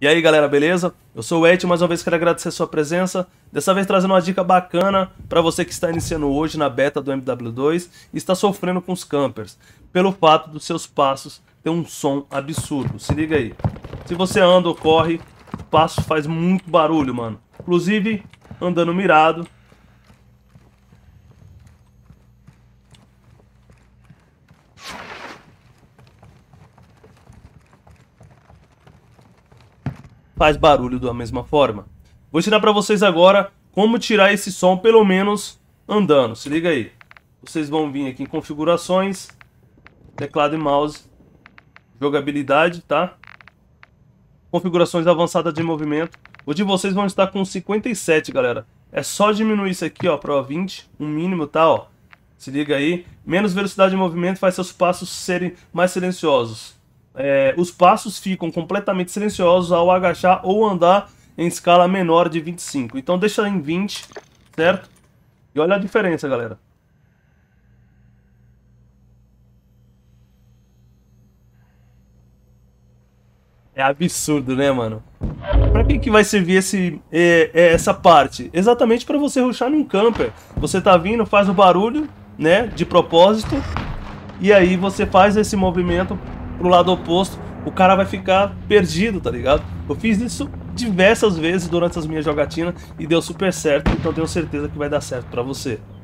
E aí galera, beleza? Eu sou o Et, mais uma vez quero agradecer a sua presença, dessa vez trazendo uma dica bacana para você que está iniciando hoje na beta do MW2 e está sofrendo com os campers, pelo fato dos seus passos ter um som absurdo, se liga aí. Se você anda ou corre, o passo faz muito barulho, mano. Inclusive, andando mirado, faz barulho da mesma forma. Vou ensinar para vocês agora como tirar esse som, pelo menos andando. Se liga aí. Vocês vão vir aqui em configurações, teclado e mouse, jogabilidade, tá? Configurações avançadas de movimento. O de vocês vão estar com 57, galera. É só diminuir isso aqui, ó, para 20, um mínimo, tá, ó. Se liga aí. Menos velocidade de movimento faz seus passos serem mais silenciosos é, os passos ficam completamente silenciosos ao agachar ou andar em escala menor de 25. Então deixa em 20, certo? E olha a diferença, galera. É absurdo, né, mano? Pra que, que vai servir esse, é, é, essa parte? Exatamente para você ruxar num camper. Você tá vindo, faz o barulho, né, de propósito, e aí você faz esse movimento pro lado oposto, o cara vai ficar perdido, tá ligado? Eu fiz isso diversas vezes durante as minhas jogatinas e deu super certo, então tenho certeza que vai dar certo para você.